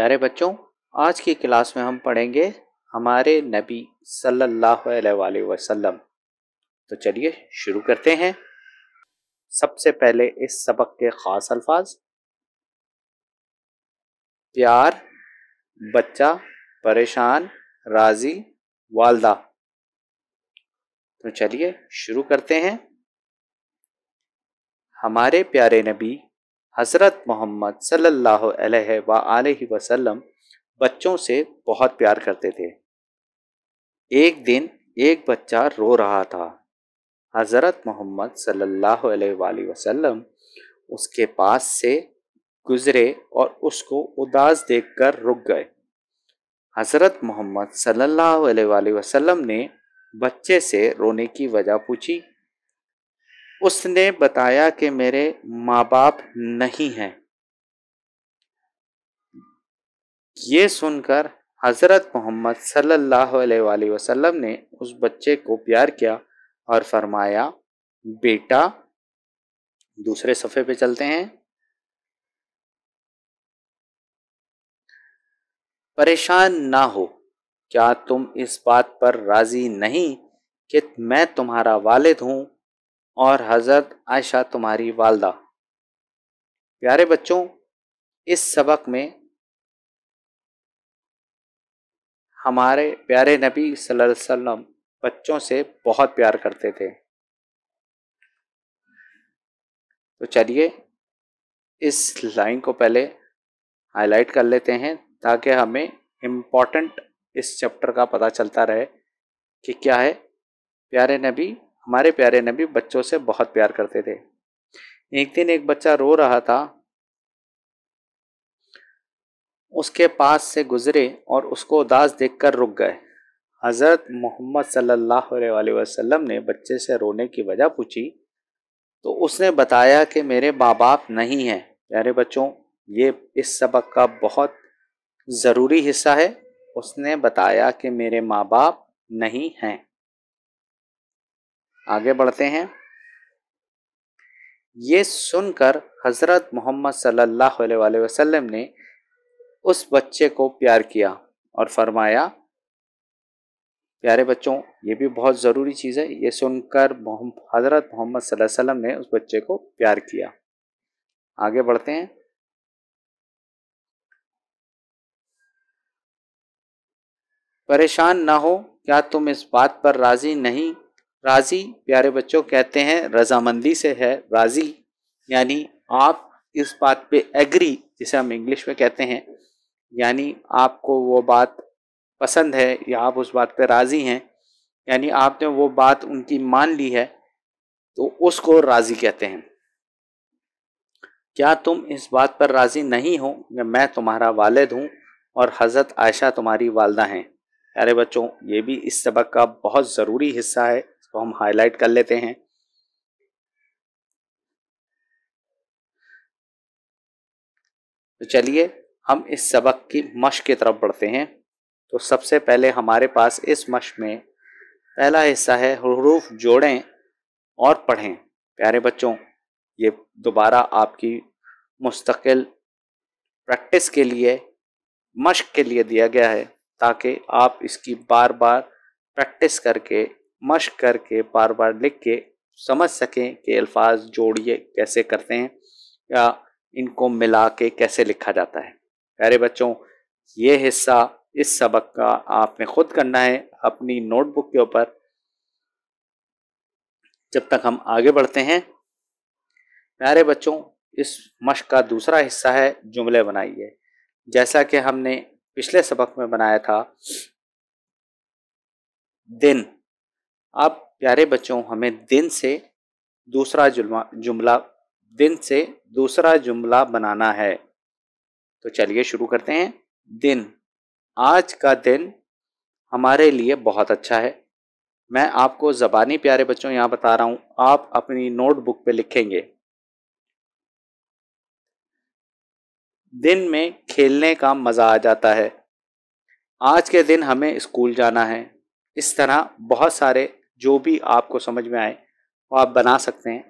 प्यारे बच्चों आज की क्लास में हम पढ़ेंगे हमारे नबी सल्लल्लाहु अलैहि वसल्लम तो चलिए शुरू करते हैं सबसे पहले इस सबक के ख़ास अल्फाज प्यार बच्चा परेशान राजी वालदा तो चलिए शुरू करते हैं हमारे प्यारे नबी हज़रत मोहम्मद सल्ला अलैहि वसल्लम बच्चों से बहुत प्यार करते थे एक दिन एक बच्चा रो रहा था हज़रत मोहम्मद सल्लल्लाहु अलैहि वसल्लम उसके पास से गुज़रे और उसको उदास देखकर रुक गए हज़रत मोहम्मद सल्लल्लाहु अलैहि वसल्लम ने बच्चे से रोने की वजह पूछी उसने बताया कि मेरे माँ बाप नहीं हैं ये सुनकर हज़रत मोहम्मद सल्लल्लाहु अलैहि वसल्लम ने उस बच्चे को प्यार किया और फरमाया बेटा दूसरे सफ़े पे चलते हैं परेशान ना हो क्या तुम इस बात पर राज़ी नहीं कि मैं तुम्हारा वालिद हूँ और हज़रत आयशा तुम्हारी वालदा प्यारे बच्चों इस सबक में हमारे प्यारे नबी सल्लल्लाहु अलैहि वसल्लम बच्चों से बहुत प्यार करते थे तो चलिए इस लाइन को पहले हाईलाइट कर लेते हैं ताकि हमें इम्पॉर्टेंट इस चैप्टर का पता चलता रहे कि क्या है प्यारे नबी हमारे प्यारे नबी बच्चों से बहुत प्यार करते थे एक दिन एक बच्चा रो रहा था उसके पास से गुजरे और उसको उदास देखकर रुक गए हज़रत मोहम्मद सल्लल्लाहु अलैहि वसल्लम ने बच्चे से रोने की वजह पूछी तो उसने बताया कि मेरे माँ बाप नहीं हैं प्यारे बच्चों ये इस सबक का बहुत ज़रूरी हिस्सा है उसने बताया कि मेरे माँ बाप नहीं हैं आगे बढ़ते हैं ये सुनकर हज़रत मोहम्मद सल्लल्लाहु अलैहि वसल्लम ने उस बच्चे को प्यार किया और फरमाया प्यारे बच्चों ये भी बहुत ज़रूरी चीज़ है ये सुनकर हज़रत मोहम्मद वसल्लम ने उस बच्चे को प्यार किया आगे बढ़ते हैं परेशान ना हो क्या तुम इस बात पर राज़ी नहीं राज़ी प्यारे बच्चों कहते हैं रजामंदी से है राज़ी यानी आप इस बात पे एग्री जिसे हम इंग्लिश में कहते हैं यानी आपको वो बात पसंद है या आप उस बात पे राज़ी हैं यानी आपने वो बात उनकी मान ली है तो उसको राज़ी कहते हैं क्या तुम इस बात पर राज़ी नहीं हो या मैं तुम्हारा वालिद हूँ और हज़रत आयशा तुम्हारी वालदा हैं प्यारे बच्चों ये भी इस सबक का बहुत ज़रूरी हिस्सा है इसको हम हाईलाइट कर लेते हैं तो चलिए हम इस सबक की मश की तरफ बढ़ते हैं तो सबसे पहले हमारे पास इस मश में पहला हिस्सा है हरूफ जोड़ें और पढ़ें प्यारे बच्चों ये दोबारा आपकी मुस्तकिल प्रैक्टिस के लिए मश्क के लिए दिया गया है ताकि आप इसकी बार बार प्रैक्टिस करके मश करके बार बार लिख के समझ सकें कि अल्फाज जोड़िए कैसे करते हैं या इनको मिला के कैसे लिखा जाता है प्यारे बच्चों ये हिस्सा इस सबक का आपने खुद करना है अपनी नोटबुक के ऊपर जब तक हम आगे बढ़ते हैं प्यारे बच्चों इस मश्क का दूसरा हिस्सा है जुमले बनाइए जैसा कि हमने पिछले सबक में बनाया था दिन आप प्यारे बच्चों हमें दिन से दूसरा जुमला दिन से दूसरा जुमला बनाना है तो चलिए शुरू करते हैं दिन आज का दिन हमारे लिए बहुत अच्छा है मैं आपको ज़बानी प्यारे बच्चों यहाँ बता रहा हूँ आप अपनी नोटबुक पे लिखेंगे दिन में खेलने का मज़ा आ जाता है आज के दिन हमें स्कूल जाना है इस तरह बहुत सारे जो भी आपको समझ में आए वो आप बना सकते हैं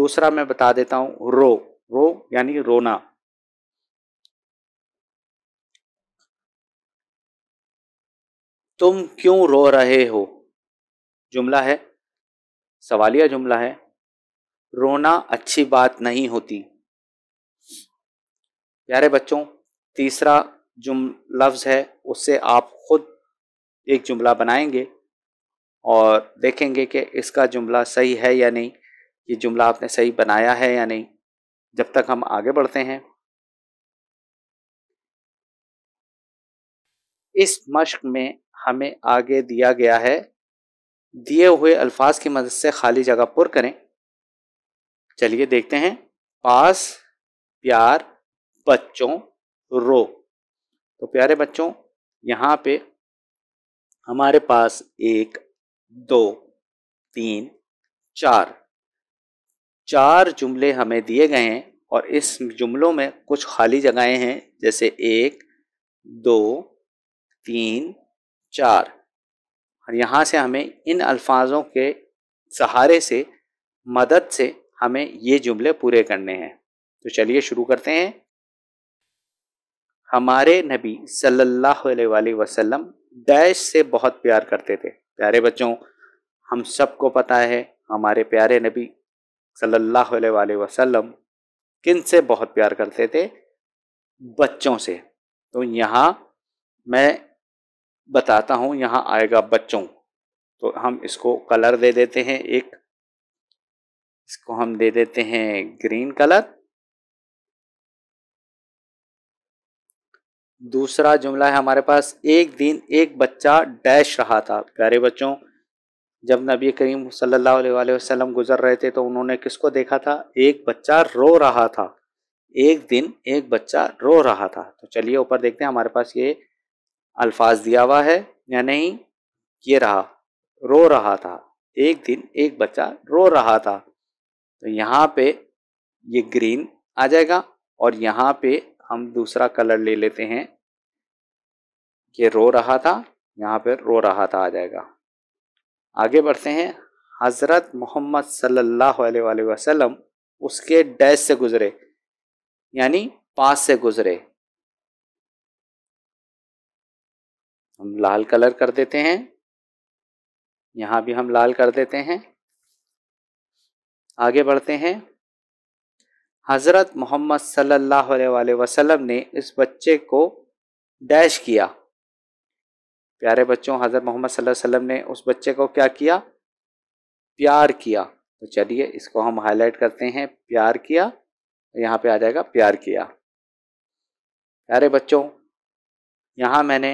दूसरा मैं बता देता हूँ रो रो यानी रोना तुम क्यों रो रहे हो जुमला है सवालिया जुमला है रोना अच्छी बात नहीं होती प्यारे बच्चों तीसरा जुम लफ्ज़ है उससे आप खुद एक जुमला बनाएंगे और देखेंगे कि इसका जुमला सही है या नहीं ये जुमला आपने सही बनाया है या नहीं जब तक हम आगे बढ़ते हैं इस मश्क में हमें आगे दिया गया है दिए हुए अल्फाज की मदद से खाली जगह पुर करें चलिए देखते हैं पास प्यार बच्चों रो तो प्यारे बच्चों यहाँ पे हमारे पास एक दो तीन चार चार जुमले हमें दिए गए हैं और इस जुमलों में कुछ खाली जगहें हैं जैसे एक दो तीन चार और यहाँ से हमें इन अल्फाजों के सहारे से मदद से हमें ये जुमले पूरे करने हैं तो चलिए शुरू करते हैं हमारे नबी सल्लल्लाहु अलैहि वसल्लम डैश से बहुत प्यार करते थे प्यारे बच्चों हम सबको पता है हमारे प्यारे नबी सल्लल्लाहु अलैहि वसल्लम किन से बहुत प्यार करते थे बच्चों से तो यहाँ मैं बताता हूँ यहाँ आएगा बच्चों तो हम इसको कलर दे देते हैं एक इसको हम दे देते हैं ग्रीन कलर दूसरा जुमला है हमारे पास एक दिन एक बच्चा डैश रहा था प्यारे बच्चों जब नबी करीम सल्लल्लाहु अलैहि वसल्लम गुजर रहे थे तो उन्होंने किसको देखा था एक बच्चा रो रहा था एक दिन एक बच्चा रो रहा था तो चलिए ऊपर देखते हैं हमारे पास ये अल्फाज दिया हुआ है या नहीं ये रहा रो रहा था एक दिन एक बच्चा रो रहा था तो यहाँ पे ये ग्रीन आ जाएगा और यहाँ पे हम दूसरा कलर ले लेते हैं ये रो रहा था यहाँ पर रो रहा था आ जाएगा आगे बढ़ते हैं हज़रत मोहम्मद सल्लल्लाहु अलैहि वसल्लम उसके डैश से गुजरे यानी पास से गुजरे हम लाल कलर कर देते हैं यहाँ भी हम लाल कर देते हैं आगे बढ़ते हैं हज़रत मोहम्मद सल्लल्लाहु अलैहि वसल्लम ने इस बच्चे को डैश किया प्यारे बच्चों हज़रत मोहम्मद सल्लल्लाहु अलैहि वसल्लम ने उस बच्चे को क्या किया प्यार किया तो चलिए इसको हम हाईलाइट करते हैं प्यार किया यहाँ पे आ जाएगा प्यार किया प्यारे बच्चों यहाँ मैंने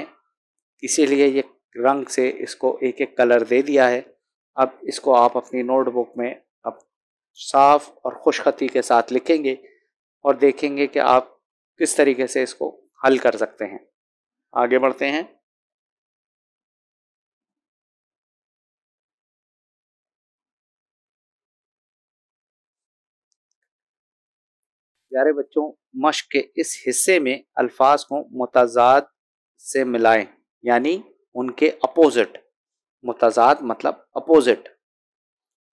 इसीलिए ये रंग से इसको एक एक कलर दे दिया है अब इसको आप अपनी नोटबुक में साफ और खुशखती के साथ लिखेंगे और देखेंगे कि आप किस तरीके से इसको हल कर सकते हैं आगे बढ़ते हैं प्यारे बच्चों मश्क के इस हिस्से में अल्फाज को मुताजाद से मिलाएं यानी उनके अपोजिट मुताजाद मतलब अपोजिट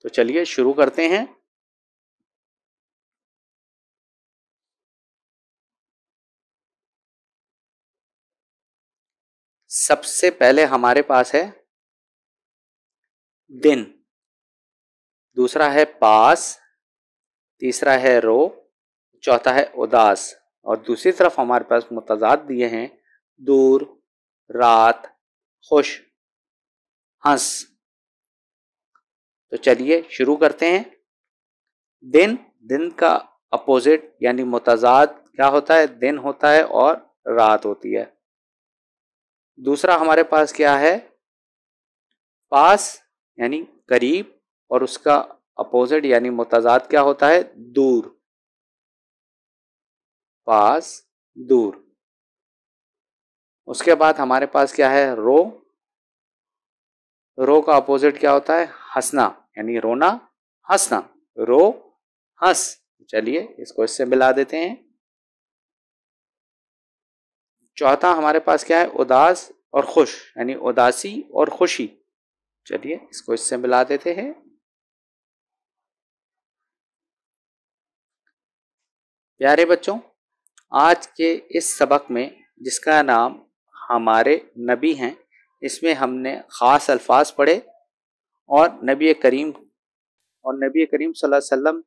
तो चलिए शुरू करते हैं सबसे पहले हमारे पास है दिन दूसरा है पास तीसरा है रो चौथा है उदास और दूसरी तरफ हमारे पास मुतजाद दिए हैं दूर रात खुश हंस तो चलिए शुरू करते हैं दिन दिन का अपोजिट यानी मुतजाद क्या होता है दिन होता है और रात होती है दूसरा हमारे पास क्या है पास यानी करीब और उसका अपोजिट यानी मुताजाद क्या होता है दूर पास दूर उसके बाद हमारे पास क्या है रो रो का अपोजिट क्या होता है हंसना यानी रोना हंसना रो हंस चलिए इसको इससे मिला देते हैं चौथा हमारे पास क्या है उदास और खुश यानी उदासी और खुशी चलिए इसको इससे मिला देते हैं प्यारे बच्चों आज के इस सबक में जिसका नाम हमारे नबी हैं इसमें हमने ख़ास अल्फाज पढ़े और नबी करीम और नबी करीम वसल्लम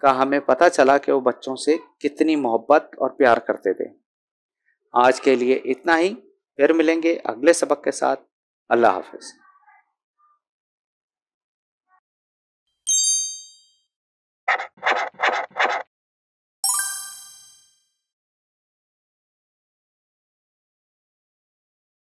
का हमें पता चला कि वो बच्चों से कितनी मोहब्बत और प्यार करते थे आज के लिए इतना ही फिर मिलेंगे अगले सबक के साथ अल्लाह हाफिज़